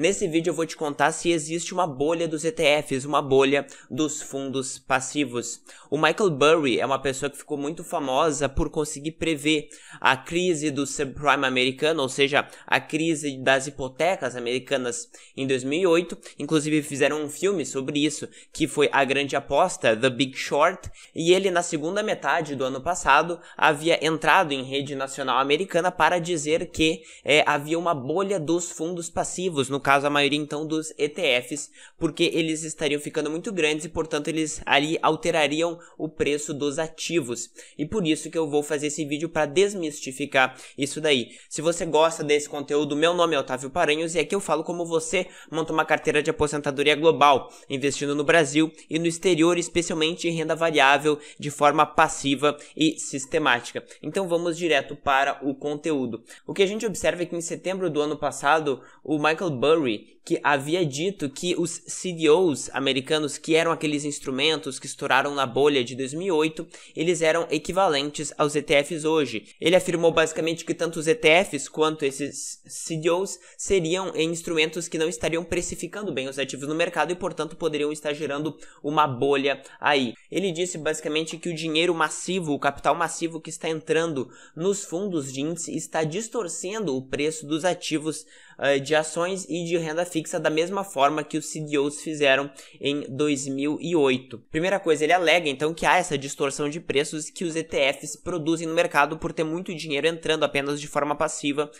Nesse vídeo eu vou te contar se existe uma bolha dos ETFs, uma bolha dos fundos passivos. O Michael Burry é uma pessoa que ficou muito famosa por conseguir prever a crise do subprime americano, ou seja, a crise das hipotecas americanas em 2008. Inclusive fizeram um filme sobre isso, que foi a grande aposta, The Big Short, e ele na segunda metade do ano passado havia entrado em rede nacional americana para dizer que é, havia uma bolha dos fundos passivos no caso a maioria então dos ETFs, porque eles estariam ficando muito grandes e portanto eles ali alterariam o preço dos ativos. E por isso que eu vou fazer esse vídeo para desmistificar isso daí. Se você gosta desse conteúdo, meu nome é Otávio Paranhos e aqui eu falo como você monta uma carteira de aposentadoria global, investindo no Brasil e no exterior, especialmente em renda variável de forma passiva e sistemática. Então vamos direto para o conteúdo. O que a gente observa é que em setembro do ano passado, o Michael Burry story que havia dito que os CDOs americanos, que eram aqueles instrumentos que estouraram na bolha de 2008, eles eram equivalentes aos ETFs hoje. Ele afirmou basicamente que tanto os ETFs quanto esses CDOs seriam instrumentos que não estariam precificando bem os ativos no mercado e, portanto, poderiam estar gerando uma bolha aí. Ele disse basicamente que o dinheiro massivo, o capital massivo que está entrando nos fundos de índice está distorcendo o preço dos ativos uh, de ações e de renda fixa fixa da mesma forma que os CDOs fizeram em 2008. Primeira coisa, ele alega então que há essa distorção de preços que os ETFs produzem no mercado por ter muito dinheiro entrando apenas de forma passiva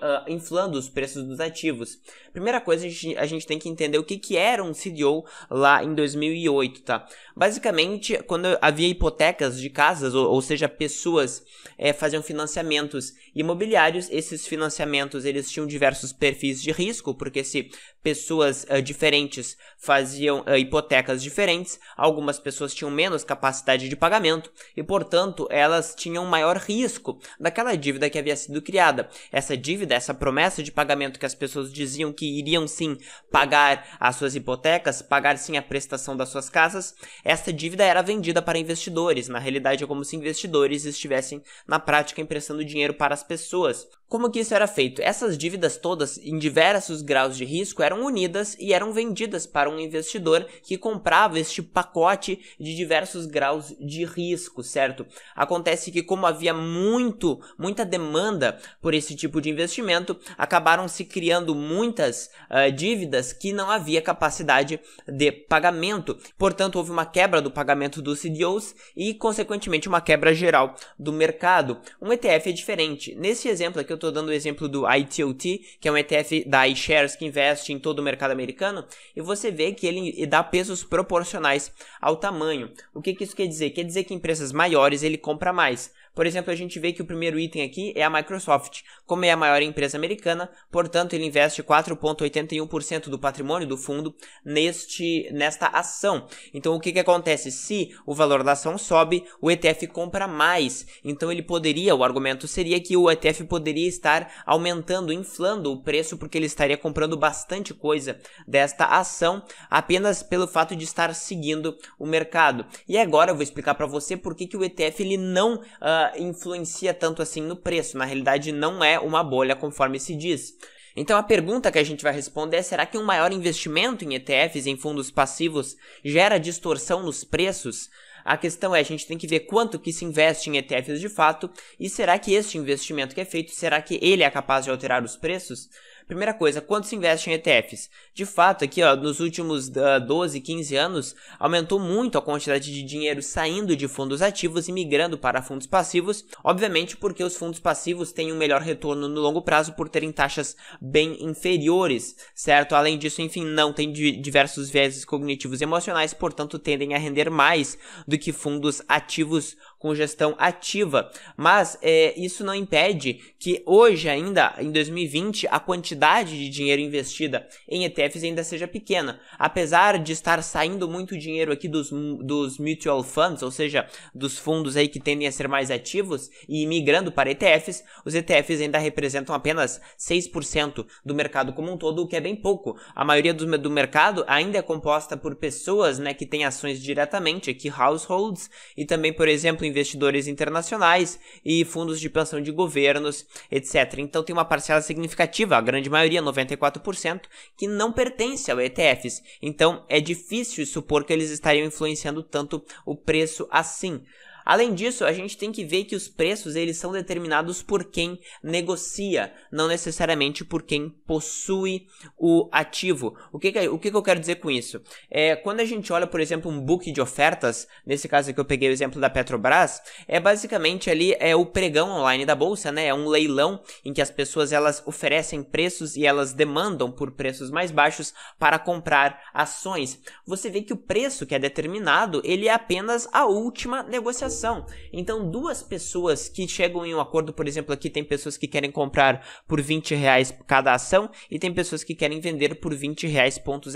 ah, inflando os preços dos ativos. Primeira coisa, a gente, a gente tem que entender o que, que era um CDO lá em 2008, tá? Basicamente, quando havia hipotecas de casas, ou, ou seja, pessoas é, faziam financiamentos imobiliários, esses financiamentos eles tinham diversos perfis de risco, porque se pessoas ah, diferentes faziam ah, hipotecas diferentes, algumas pessoas tinham menos capacidade de pagamento e, portanto, elas tinham maior risco daquela dívida que havia sido criada. Essa dívida, essa promessa de pagamento que as pessoas diziam que iriam sim pagar as suas hipotecas, pagar sim a prestação das suas casas, essa dívida era vendida para investidores. Na realidade, é como se investidores estivessem na prática emprestando dinheiro para as pessoas. Como que isso era feito? Essas dívidas todas, em diversos graus de risco, eram unidas e eram vendidas para um investidor que comprava este pacote de diversos graus de risco, certo? Acontece que como havia muito, muita demanda por esse tipo de investimento, acabaram se criando muitas uh, dívidas que não havia capacidade de pagamento. Portanto, houve uma quebra do pagamento dos CDOs e, consequentemente, uma quebra geral do mercado. Um ETF é diferente. Nesse exemplo aqui, eu estou dando o exemplo do ITOT, que é um ETF da iShares que investe em todo o mercado americano, e você vê que ele dá pesos proporcionais ao tamanho. O que, que isso quer dizer? Quer dizer que empresas maiores ele compra mais. Por exemplo, a gente vê que o primeiro item aqui é a Microsoft. Como é a maior empresa americana, portanto, ele investe 4,81% do patrimônio do fundo neste, nesta ação. Então, o que, que acontece? Se o valor da ação sobe, o ETF compra mais. Então, ele poderia, o argumento seria que o ETF poderia estar aumentando, inflando o preço, porque ele estaria comprando bastante coisa desta ação apenas pelo fato de estar seguindo o mercado. E agora eu vou explicar para você por que, que o ETF ele não. Uh, influencia tanto assim no preço. Na realidade, não é uma bolha conforme se diz. Então a pergunta que a gente vai responder é: será que um maior investimento em ETFs, em fundos passivos, gera distorção nos preços? A questão é, a gente tem que ver quanto que se investe em ETFs de fato e será que este investimento que é feito, será que ele é capaz de alterar os preços? Primeira coisa, quanto se investe em ETFs? De fato, aqui ó, nos últimos uh, 12, 15 anos, aumentou muito a quantidade de dinheiro saindo de fundos ativos e migrando para fundos passivos, obviamente porque os fundos passivos têm um melhor retorno no longo prazo por terem taxas bem inferiores, certo? Além disso, enfim, não tem diversos viéses cognitivos e emocionais, portanto, tendem a render mais do que fundos ativos com gestão ativa. Mas é, isso não impede que hoje ainda, em 2020, a quantidade de dinheiro investida em ETFs ainda seja pequena. Apesar de estar saindo muito dinheiro aqui dos, dos mutual funds, ou seja, dos fundos aí que tendem a ser mais ativos e migrando para ETFs, os ETFs ainda representam apenas 6% do mercado como um todo, o que é bem pouco. A maioria do, do mercado ainda é composta por pessoas né, que têm ações diretamente, aqui households, e também, por exemplo, investidores internacionais e fundos de pensão de governos, etc. Então tem uma parcela significativa, a grande maioria, 94%, que não pertence ao ETFs. Então é difícil supor que eles estariam influenciando tanto o preço assim. Além disso, a gente tem que ver que os preços eles são determinados por quem negocia, não necessariamente por quem possui o ativo. O que, que o que, que eu quero dizer com isso? É, quando a gente olha, por exemplo, um book de ofertas, nesse caso aqui eu peguei o exemplo da Petrobras, é basicamente ali é o pregão online da bolsa, né? É um leilão em que as pessoas elas oferecem preços e elas demandam por preços mais baixos para comprar ações. Você vê que o preço que é determinado, ele é apenas a última negociação negociação. Então, duas pessoas que chegam em um acordo, por exemplo, aqui tem pessoas que querem comprar por 20 reais cada ação e tem pessoas que querem vender por 20 reais ponto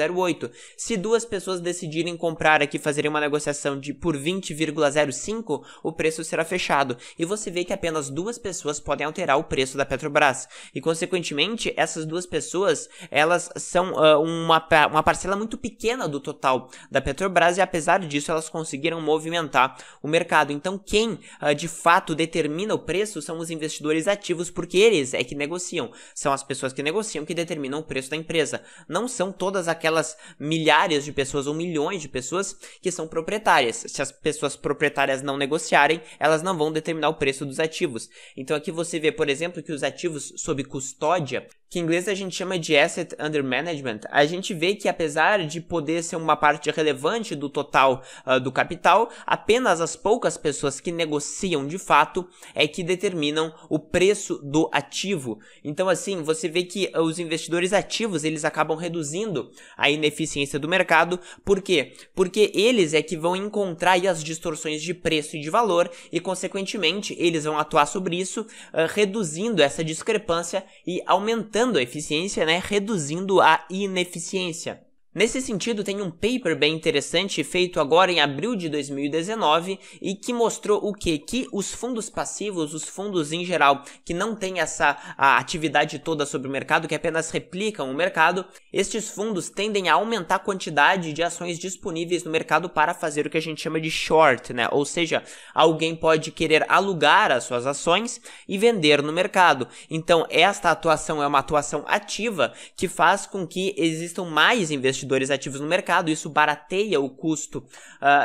Se duas pessoas decidirem comprar aqui, fazerem uma negociação de por 20,05, o preço será fechado. E você vê que apenas duas pessoas podem alterar o preço da Petrobras. E, consequentemente, essas duas pessoas, elas são uh, uma, uma parcela muito pequena do total da Petrobras e, apesar disso, elas conseguiram movimentar o mercado mercado. Então, quem uh, de fato determina o preço são os investidores ativos, porque eles é que negociam. São as pessoas que negociam que determinam o preço da empresa. Não são todas aquelas milhares de pessoas ou milhões de pessoas que são proprietárias. Se as pessoas proprietárias não negociarem, elas não vão determinar o preço dos ativos. Então, aqui você vê, por exemplo, que os ativos sob custódia que em inglês a gente chama de asset under management, a gente vê que apesar de poder ser uma parte relevante do total uh, do capital, apenas as poucas pessoas que negociam de fato é que determinam o preço do ativo. Então assim, você vê que ah, os investidores ativos, eles acabam reduzindo a ineficiência do mercado, por quê? Porque eles é que vão encontrar as distorções de preço e de valor e consequentemente eles vão atuar sobre isso, uh, reduzindo essa discrepância e aumentando aumentando a eficiência, né, reduzindo a ineficiência. Nesse sentido, tem um paper bem interessante feito agora em abril de 2019 e que mostrou o que? Que os fundos passivos, os fundos em geral que não têm essa atividade toda sobre o mercado, que apenas replicam o mercado, estes fundos tendem a aumentar a quantidade de ações disponíveis no mercado para fazer o que a gente chama de short, né? Ou seja, alguém pode querer alugar as suas ações e vender no mercado. Então, esta atuação é uma atuação ativa que faz com que existam mais investimentos investidores ativos no mercado, isso barateia o custo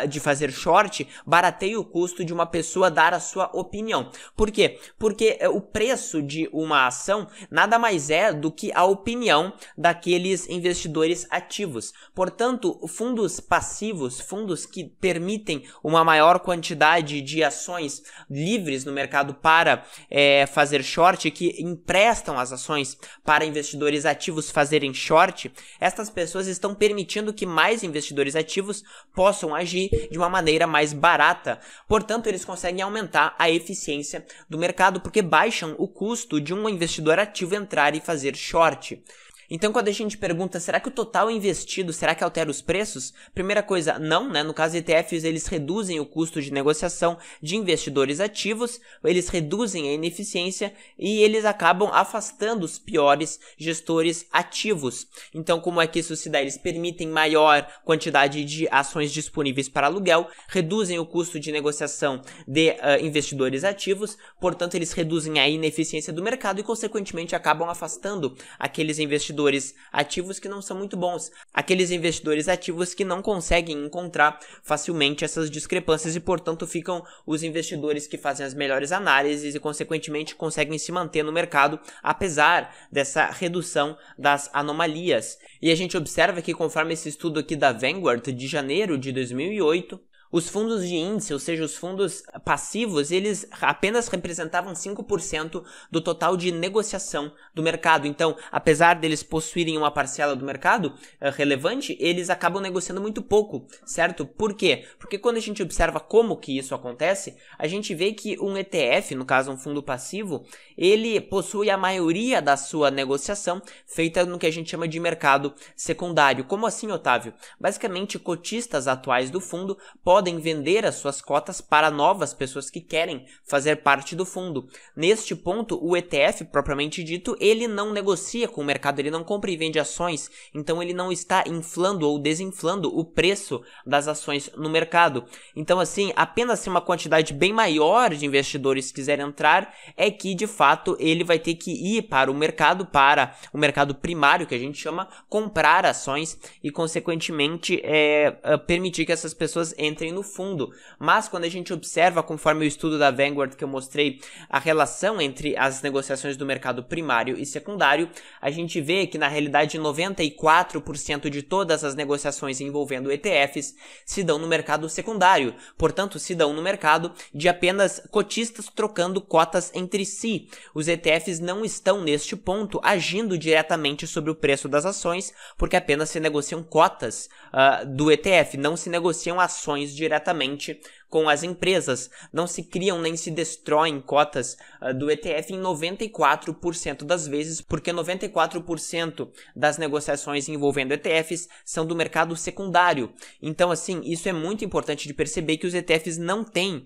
uh, de fazer short, barateia o custo de uma pessoa dar a sua opinião. Por quê? Porque eh, o preço de uma ação nada mais é do que a opinião daqueles investidores ativos. Portanto, fundos passivos, fundos que permitem uma maior quantidade de ações livres no mercado para é, fazer short, que emprestam as ações para investidores ativos fazerem short, estas pessoas estão estão permitindo que mais investidores ativos possam agir de uma maneira mais barata. Portanto, eles conseguem aumentar a eficiência do mercado porque baixam o custo de um investidor ativo entrar e fazer short. Então, quando a gente pergunta, será que o total investido, será que altera os preços? Primeira coisa, não, né? No caso ETFs, eles reduzem o custo de negociação de investidores ativos, eles reduzem a ineficiência e eles acabam afastando os piores gestores ativos. Então, como é que isso se dá? Eles permitem maior quantidade de ações disponíveis para aluguel, reduzem o custo de negociação de uh, investidores ativos, portanto, eles reduzem a ineficiência do mercado e, consequentemente, acabam afastando aqueles investidores investidores ativos que não são muito bons, aqueles investidores ativos que não conseguem encontrar facilmente essas discrepâncias e, portanto, ficam os investidores que fazem as melhores análises e, consequentemente, conseguem se manter no mercado apesar dessa redução das anomalias. E a gente observa que, conforme esse estudo aqui da Vanguard de janeiro de 2008, os fundos de índice, ou seja, os fundos passivos, eles apenas representavam 5% do total de negociação do mercado. Então, apesar deles possuírem uma parcela do mercado eh, relevante, eles acabam negociando muito pouco, certo? Por quê? Porque quando a gente observa como que isso acontece, a gente vê que um ETF, no caso um fundo passivo, ele possui a maioria da sua negociação feita no que a gente chama de mercado secundário. Como assim, Otávio? Basicamente, cotistas atuais do fundo podem podem vender as suas cotas para novas pessoas que querem fazer parte do fundo. Neste ponto, o ETF, propriamente dito, ele não negocia com o mercado, ele não compra e vende ações, então ele não está inflando ou desinflando o preço das ações no mercado. Então, assim, apenas se uma quantidade bem maior de investidores quiser entrar, é que de fato ele vai ter que ir para o mercado, para o mercado primário, que a gente chama, comprar ações e, consequentemente, é, é permitir que essas pessoas entrem no fundo. Mas quando a gente observa, conforme o estudo da Vanguard que eu mostrei, a relação entre as negociações do mercado primário e secundário, a gente vê que na realidade 94% de todas as negociações envolvendo ETFs se dão no mercado secundário, portanto, se dão no mercado de apenas cotistas trocando cotas entre si. Os ETFs não estão neste ponto agindo diretamente sobre o preço das ações, porque apenas se negociam cotas uh, do ETF, não se negociam ações diretamente com as empresas. Não se criam nem se destroem cotas ah, do ETF em 94% das vezes, porque 94% das negociações envolvendo ETFs são do mercado secundário. Então, assim, isso é muito importante de perceber que os ETFs não têm uh,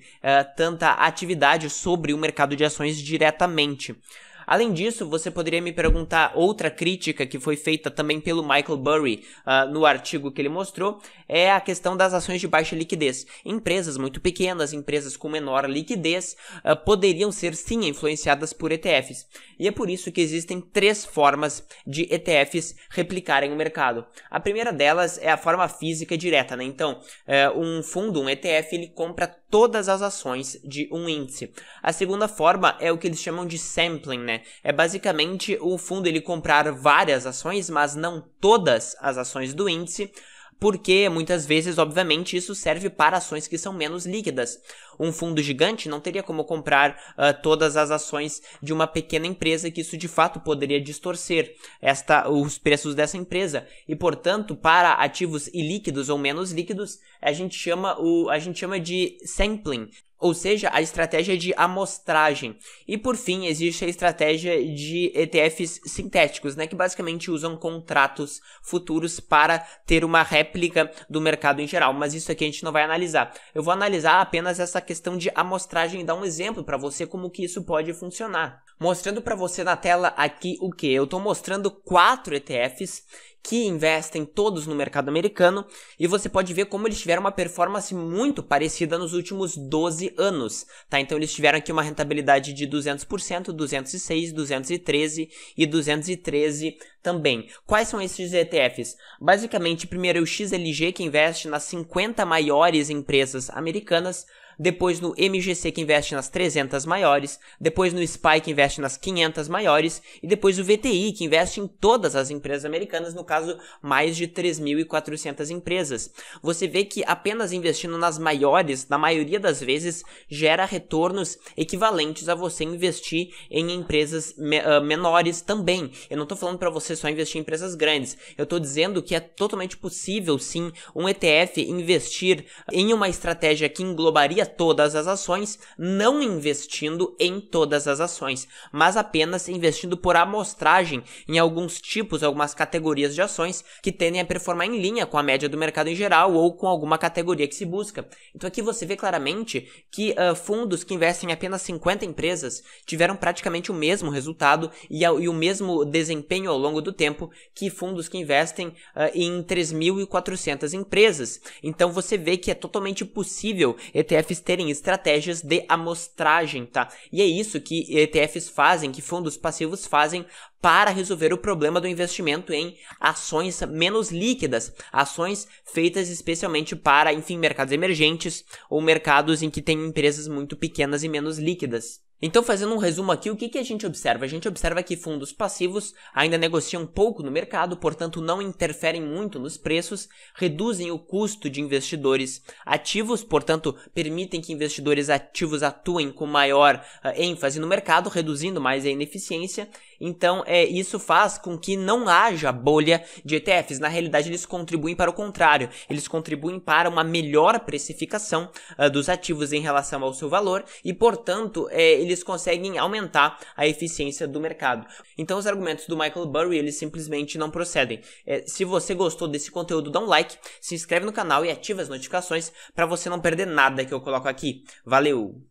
tanta atividade sobre o mercado de ações diretamente. Além disso, você poderia me perguntar outra crítica que foi feita também pelo Michael Burry uh, no artigo que ele mostrou, é a questão das ações de baixa liquidez. Empresas muito pequenas, empresas com menor liquidez, uh, poderiam ser sim influenciadas por ETFs. E é por isso que existem três formas de ETFs replicarem o mercado. A primeira delas é a forma física direta, né? Então, uh, um fundo, um ETF, ele compra todas as ações de um índice. A segunda forma é o que eles chamam de sampling, né? É basicamente o fundo ele comprar várias ações, mas não todas as ações do índice, porque muitas vezes, obviamente, isso serve para ações que são menos líquidas. Um fundo gigante não teria como comprar uh, todas as ações de uma pequena empresa, que isso de fato poderia distorcer esta, os preços dessa empresa. E, portanto, para ativos ilíquidos ou menos líquidos, a gente chama, o, a gente chama de sampling, ou seja, a estratégia de amostragem. E por fim, existe a estratégia de ETFs sintéticos, né, que basicamente usam contratos futuros para ter uma réplica do mercado em geral, mas isso aqui a gente não vai analisar. Eu vou analisar apenas essa questão de amostragem e dar um exemplo para você como que isso pode funcionar. Mostrando para você na tela aqui o que? Eu estou mostrando quatro ETFs que investem todos no mercado americano, e você pode ver como eles tiveram uma performance muito parecida nos últimos 12 anos, tá? Então eles tiveram aqui uma rentabilidade de 200%, 206, 213 e 213 também. Quais são esses ETFs? Basicamente, primeiro é o XLG que investe nas 50 maiores empresas americanas, depois no MGC que investe nas 300 maiores, depois no SPY que investe nas 500 maiores e depois o VTI que investe em todas as empresas americanas, no caso mais de 3.400 empresas. Você vê que apenas investindo nas maiores, na maioria das vezes, gera retornos equivalentes a você investir em empresas me uh, menores também. Eu não estou falando para você só investir em empresas grandes. Eu estou dizendo que é totalmente possível sim um ETF investir em uma estratégia que englobaria todas as ações, não investindo em todas as ações, mas apenas investindo por amostragem em alguns tipos, algumas categorias de ações que tendem a performar em linha com a média do mercado em geral ou com alguma categoria que se busca. Então aqui você vê claramente que uh, fundos que investem em apenas 50 empresas tiveram praticamente o mesmo resultado e, e o mesmo desempenho ao longo do tempo que fundos que investem uh, em 3.400 empresas. Então você vê que é totalmente possível ETFs eles terem estratégias de amostragem, tá? E é isso que ETFs fazem, que fundos passivos fazem para resolver o problema do investimento em ações menos líquidas, ações feitas especialmente para, enfim, mercados emergentes ou mercados em que tem empresas muito pequenas e menos líquidas. Então, fazendo um resumo aqui, o que, que a gente observa? A gente observa que fundos passivos ainda negociam pouco no mercado, portanto, não interferem muito nos preços, reduzem o custo de investidores ativos, portanto, permitem que investidores ativos atuem com maior uh, ênfase no mercado, reduzindo mais a ineficiência. Então, é, isso faz com que não haja bolha de ETFs. Na realidade, eles contribuem para o contrário, eles contribuem para uma melhor precificação uh, dos ativos em relação ao seu valor e, portanto, é, eles conseguem aumentar a eficiência do mercado. Então os argumentos do Michael Burry, eles simplesmente não procedem. É, se você gostou desse conteúdo, dá um like, se inscreve no canal e ativa as notificações para você não perder nada que eu coloco aqui. Valeu!